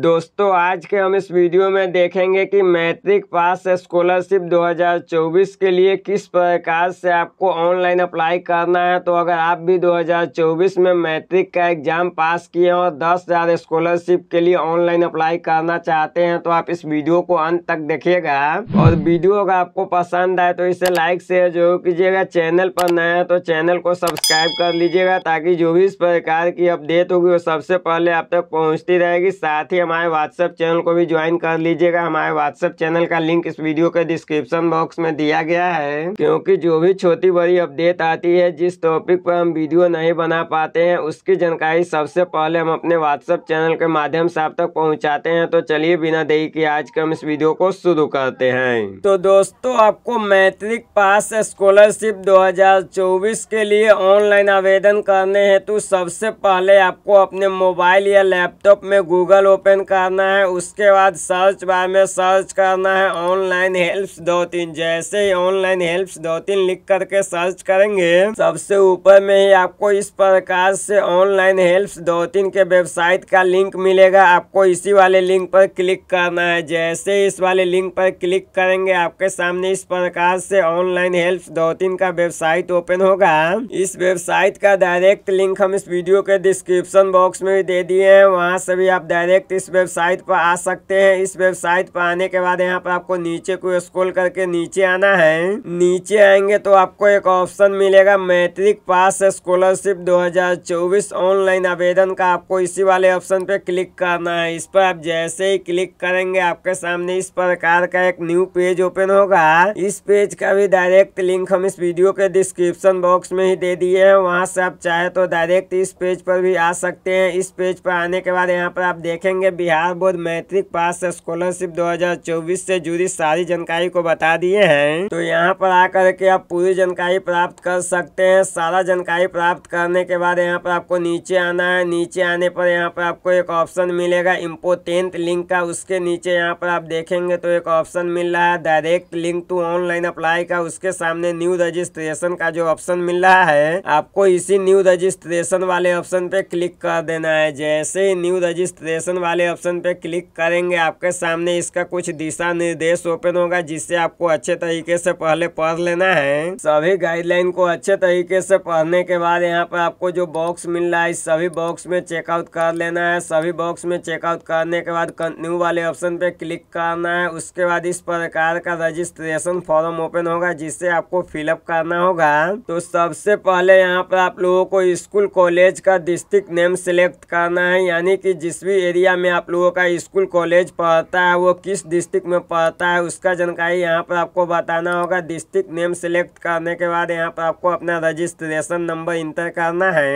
दोस्तों आज के हम इस वीडियो में देखेंगे कि मैट्रिक पास स्कॉलरशिप 2024 के लिए किस प्रकार से आपको ऑनलाइन अप्लाई करना है तो अगर आप भी 2024 में मैट्रिक का एग्ज़ाम पास किए और दस हज़ार स्कॉलरशिप के लिए ऑनलाइन अप्लाई करना चाहते हैं तो आप इस वीडियो को अंत तक देखिएगा और वीडियो अगर आपको पसंद आए तो इसे लाइक शेयर जरूर कीजिएगा चैनल पर नए हैं तो चैनल को सब्सक्राइब कर लीजिएगा ताकि जो भी इस प्रकार की अपडेट होगी वो सबसे पहले आप तक पहुँचती रहेगी साथ ही लिए हमारे व्हाट्सएप चैनल को भी ज्वाइन कर लीजिएगा हमारे व्हाट्सएप चैनल का लिंक इस वीडियो के डिस्क्रिप्शन बॉक्स में दिया गया है क्योंकि जो भी छोटी बड़ी अपडेट आती है जिस टॉपिक पर हम वीडियो नहीं बना पाते हैं उसकी जानकारी सबसे पहले हम अपने व्हाट्सएप चैनल के माध्यम से आप तक पहुँचाते हैं तो चलिए बिना देरी के आज के हम इस वीडियो को शुरू करते हैं तो दोस्तों आपको मैट्रिक पास स्कॉलरशिप दो के लिए ऑनलाइन आवेदन करने हेतु तो सबसे पहले आपको अपने मोबाइल या लैपटॉप में गूगल ओपन ओपन करना है उसके बाद सर्च बार में सर्च करना है ऑनलाइन हेल्प्स दो तीन जैसे ही ऑनलाइन हेल्प्स दो तीन लिख करके सर्च करेंगे सबसे ऊपर में ही आपको इस प्रकार से ऑनलाइन हेल्प्स दो तीन के वेबसाइट का लिंक मिलेगा आपको इसी वाले लिंक पर क्लिक करना है जैसे इस वाले लिंक पर क्लिक करेंगे आपके सामने इस प्रकार से ऑनलाइन हेल्प दो तीन का वेबसाइट ओपन होगा इस वेबसाइट का डायरेक्ट लिंक हम इस वीडियो के डिस्क्रिप्शन बॉक्स में भी दे दिए हैं वहाँ से भी आप डायरेक्ट डायरेक्ट इस वेबसाइट पर आ सकते हैं इस वेबसाइट पर आने के बाद यहाँ पर आपको नीचे को स्क्रॉल करके नीचे आना है नीचे आएंगे तो आपको एक ऑप्शन मिलेगा मैट्रिक पास स्कॉलरशिप 2024 ऑनलाइन आवेदन का आपको इसी वाले ऑप्शन पे क्लिक करना है इस पर आप जैसे ही क्लिक करेंगे आपके सामने इस प्रकार का एक न्यू पेज ओपन होगा इस पेज का भी डायरेक्ट लिंक हम इस वीडियो के डिस्क्रिप्शन बॉक्स में ही दे दिए है वहाँ से आप चाहे तो डायरेक्ट इस पेज पर भी आ सकते हैं इस पेज पर आने के बाद यहाँ पर आप देखेंगे करेंगे Bihar board matric pass scholarship 2024 से जुड़ी सारी जानकारी को बता दिए हैं तो यहाँ पर आकर के आप पूरी जानकारी प्राप्त कर सकते हैं सारा जानकारी प्राप्त करने के बाद यहाँ पर आपको नीचे आना है नीचे आने पर यहाँ पर आपको एक ऑप्शन मिलेगा इम्पोर्टेंट लिंक का उसके नीचे यहाँ पर आप देखेंगे तो एक ऑप्शन मिल रहा है direct link to online apply का उसके सामने न्यू रजिस्ट्रेशन का जो ऑप्शन मिल रहा है आपको इसी न्यू रजिस्ट्रेशन वाले ऑप्शन पे क्लिक कर देना है जैसे ही न्यू रजिस्ट्रेशन वाले वाले ऑप्शन पर क्लिक करेंगे आपके सामने इसका कुछ दिशा निर्देश ओपन होगा जिससे आपको अच्छे तरीके से पहले पढ़ लेना है सभी गाइडलाइन को अच्छे तरीके से पढ़ने के बाद यहाँ पर आपको जो बॉक्स मिल रहा है सभी बॉक्स में चेकआउट कर लेना है सभी बॉक्स में चेकआउट करने के बाद कंटिन्यू वाले ऑप्शन पे क्लिक करना है उसके बाद इस प्रकार का रजिस्ट्रेशन फॉर्म ओपन होगा जिससे आपको फिलअप करना होगा तो सबसे पहले यहाँ पर आप लोगों को स्कूल कॉलेज का डिस्ट्रिक्ट नेम सिलेक्ट करना है यानी कि जिस भी एरिया में आप लोगों का स्कूल कॉलेज पढ़ता है वो किस डिस्ट्रिक्ट में पढ़ता है उसका जानकारी यहाँ पर आपको बताना होगा डिस्ट्रिक्ट नेम सेलेक्ट करने के बाद यहाँ पर आपको अपना रजिस्ट्रेशन नंबर इंटर करना है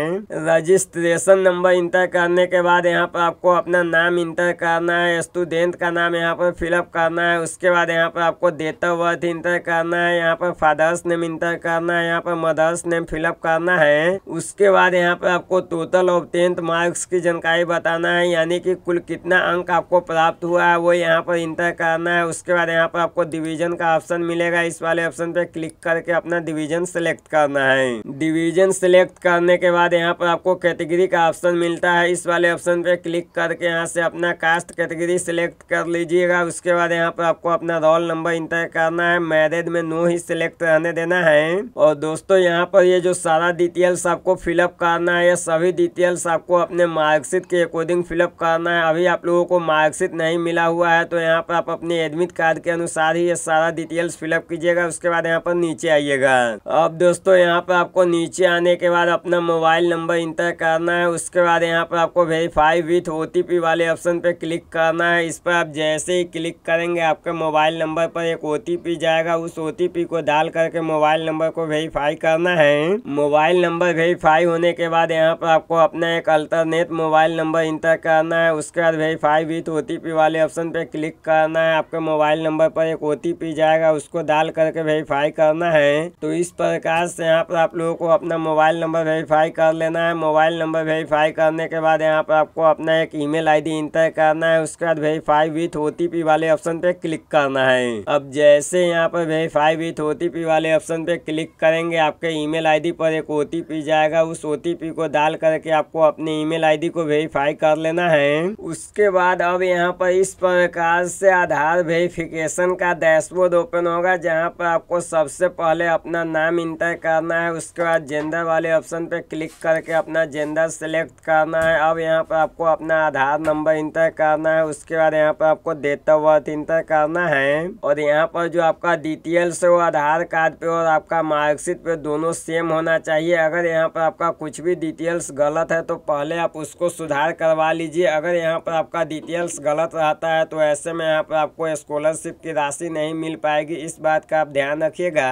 रजिस्ट्रेशन नंबर इंटर करने के बाद यहाँ पर आपको अपना नाम इंटर करना है स्टूडेंट का नाम यहाँ पर फिलअप करना है उसके बाद यहाँ पर आपको डेट ऑफ बर्थ इंटर करना है यहाँ पर फादर्स नेम इंटर करना है यहाँ पर मदर्स नेम फिलअप करना है उसके बाद यहाँ पर आपको टोटल ऑफ टेंथ मार्क्स की जानकारी बताना है यानी कि कुल कुल कितना अंक आपको प्राप्त हुआ है वो यहाँ पर इंटर करना है उसके बाद यहाँ पर आपको डिवीजन का ऑप्शन मिलेगा इस वाले ऑप्शन पे क्लिक करके अपना डिवीजन सेलेक्ट करना है डिवीजन सेलेक्ट करने के बाद यहाँ पर आपको कैटेगरी का ऑप्शन मिलता है इस वाले ऑप्शन पे क्लिक करके यहाँ से अपना कास्ट कैटेगरी सेलेक्ट कर लीजिएगा उसके बाद यहाँ पर आपको अपना रोल नंबर इंटर करना है मैरिज में नो ही सिलेक्ट रहने देना है और दोस्तों यहाँ पर ये जो सारा डिटेल्स आपको फिलअप करना है ये सभी डिटेल्स आपको अपने मार्कशीट के अकॉर्डिंग फिलअप करना है अभी आप लोगों को मार्कशीट नहीं मिला हुआ है तो यहाँ पर आप अपने एडमिट कार्ड के अनुसार ही ये सारा डिटेल्स फिलअप कीजिएगा उसके बाद यहाँ पर नीचे आइएगा अब दोस्तों यहाँ पर आपको नीचे आने के बाद अपना मोबाइल नंबर इंटर करना है उसके बाद यहाँ पर आपको वेरीफाई विथ ओ वाले ऑप्शन पर क्लिक करना है इस पर आप जैसे ही क्लिक करेंगे आपके मोबाइल नंबर पर एक ओ जाएगा उस ओ को डाल करके मोबाइल नंबर को वेरीफाई करना है मोबाइल नंबर वेरीफाई होने के बाद यहाँ पर आपको अपना एक अल्टरनेट मोबाइल नंबर इंटर करना है उस उसके बाद वेरीफाई विथ ओ वाले ऑप्शन पर क्लिक करना है आपके मोबाइल नंबर पर एक ओ जाएगा उसको डाल करके वेरीफाई करना है तो इस प्रकार से यहाँ पर आप लोगों को अपना मोबाइल नंबर वेरीफाई कर लेना है मोबाइल नंबर वेरीफाई करने के बाद यहाँ पर आपको अपना एक ईमेल मेल इंटर करना है उसके बाद वेरीफाई विथ ओ वाले ऑप्शन पे क्लिक करना है अब जैसे यहाँ पर वेरीफाई विथ ओ वाले ऑप्शन पे क्लिक करेंगे आपके ईमेल मेल पर एक ओ जाएगा उस ओ को डाल करके आपको अपने ईमेल आईडी को वेरीफाई कर लेना है उसके बाद अब यहाँ पर इस प्रकार से आधार वेरिफिकेशन का डैशबोर्ड ओपन होगा जहाँ पर आपको सबसे पहले अपना नाम इंटर करना है उसके बाद जेंडर वाले ऑप्शन पर क्लिक करके अपना जेंडर सेलेक्ट करना है अब यहाँ पर आपको अपना आधार नंबर इंटर करना है उसके बाद यहाँ पर आपको डेट ऑफ बर्थ इंटर करना है और यहाँ पर जो आपका डिटेल्स है वो आधार कार्ड पे और आपका मार्कशीट पे दोनों सेम होना चाहिए अगर यहाँ पर आपका कुछ भी डिटेल्स गलत है तो पहले आप उसको सुधार करवा लीजिए अगर यहाँ पर आपका डिटेल्स गलत रहता है तो ऐसे में यहाँ पर आपको स्कॉलरशिप की राशि नहीं मिल पाएगी इस बात का आप ध्यान रखिएगा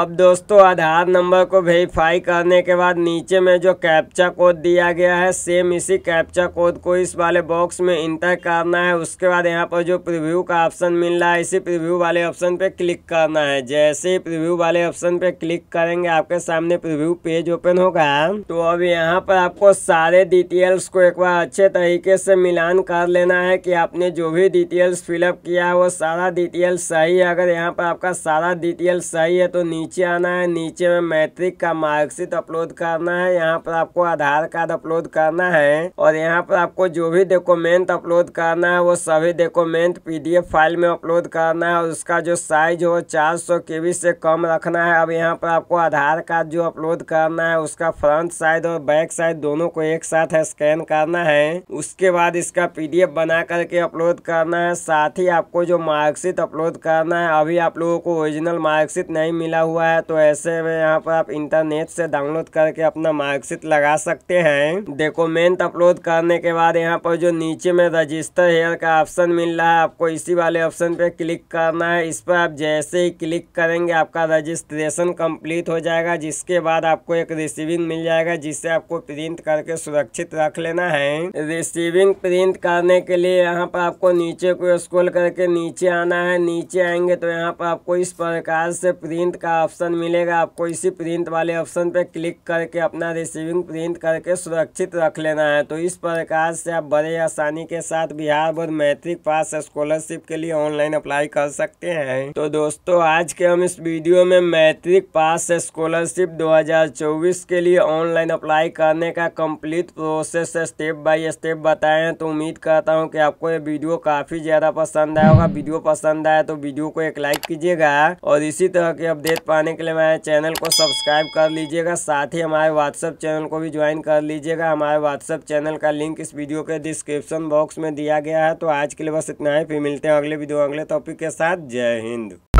अब दोस्तों आधार नंबर को वेरीफाई करने के बाद नीचे में जो कैप्चा कोड दिया गया है सेम इसी कैप्चा कोड को इस वाले बॉक्स में इंटर करना है उसके बाद यहाँ पर जो प्रिव्यू का ऑप्शन मिल रहा है इसी प्रिव्यू वाले ऑप्शन पे क्लिक करना है जैसे ही प्रिव्यू वाले ऑप्शन पे क्लिक करेंगे आपके सामने प्रिव्यू पेज ओपन होगा तो अब यहाँ पर आपको सारे डिटेल्स को एक बार अच्छे तरीके से मिल मिलान कर लेना है कि आपने जो भी डिटेल्स फिलअप किया है वो सारा डिटेल सही है अगर यहाँ पर आपका सारा डिटेल सही है तो नीचे आना है नीचे में मैट्रिक का मार्कशीट अपलोड करना है यहाँ पर आपको आधार कार्ड अपलोड करना है और यहाँ पर आपको जो भी डॉक्यूमेंट अपलोड करना है वो सभी डॉक्यूमेंट पी फाइल में अपलोड करना है और उसका जो साइज हो चार सौ से कम रखना है अब यहाँ पर आपको आधार कार्ड जो अपलोड करना है उसका फ्रंट साइड और बैक साइड दोनों को एक साथ स्कैन करना है उसके बाद इसका पीडीएफ बना करके अपलोड करना है साथ ही आपको जो मार्कशीट अपलोड करना है अभी आप लोगों को ओरिजिनल मार्कशीट नहीं मिला हुआ है तो ऐसे में यहाँ पर आप इंटरनेट से डाउनलोड करके अपना मार्कशीट लगा सकते हैं डॉक्यूमेंट अपलोड करने के बाद यहाँ पर जो नीचे में रजिस्टर हेयर का ऑप्शन मिल रहा है आपको इसी वाले ऑप्शन पर क्लिक करना है इस पर आप जैसे ही क्लिक करेंगे आपका रजिस्ट्रेशन कंप्लीट हो जाएगा जिसके बाद आपको एक रिसीविंग मिल जाएगा जिससे आपको प्रिंट करके सुरक्षित रख लेना है रिसीविंग प्रिंट करने के लिए यहाँ पर आपको नीचे को स्क्रॉल करके नीचे आना है नीचे आएंगे तो यहाँ पर आपको इस प्रकार से प्रिंट का ऑप्शन मिलेगा आपको इसी प्रिंट वाले ऑप्शन पर क्लिक करके अपना रिसीविंग प्रिंट करके सुरक्षित रख लेना है तो इस प्रकार से आप बड़े आसानी के साथ Bihar board matric pass scholarship के लिए ऑनलाइन अप्लाई कर सकते हैं तो दोस्तों आज के हम इस वीडियो में मैट्रिक पास स्कॉलरशिप 2024 के लिए ऑनलाइन अप्लाई करने का complete process step by step हैं तो तो उम्मीद करता हूँ कि आपको ये वीडियो काफ़ी ज़्यादा पसंद आया होगा वीडियो पसंद आया तो वीडियो को एक लाइक कीजिएगा और इसी तरह के अपडेट पाने के लिए हमारे चैनल को सब्सक्राइब कर लीजिएगा साथ ही हमारे व्हाट्सएप चैनल को भी ज्वाइन कर लीजिएगा हमारे व्हाट्सअप चैनल का लिंक इस वीडियो के डिस्क्रिप्शन बॉक्स में दिया गया है तो आज के लिए बस इतना ही फिर मिलते हैं अगले वीडियो अगले टॉपिक के साथ जय हिंद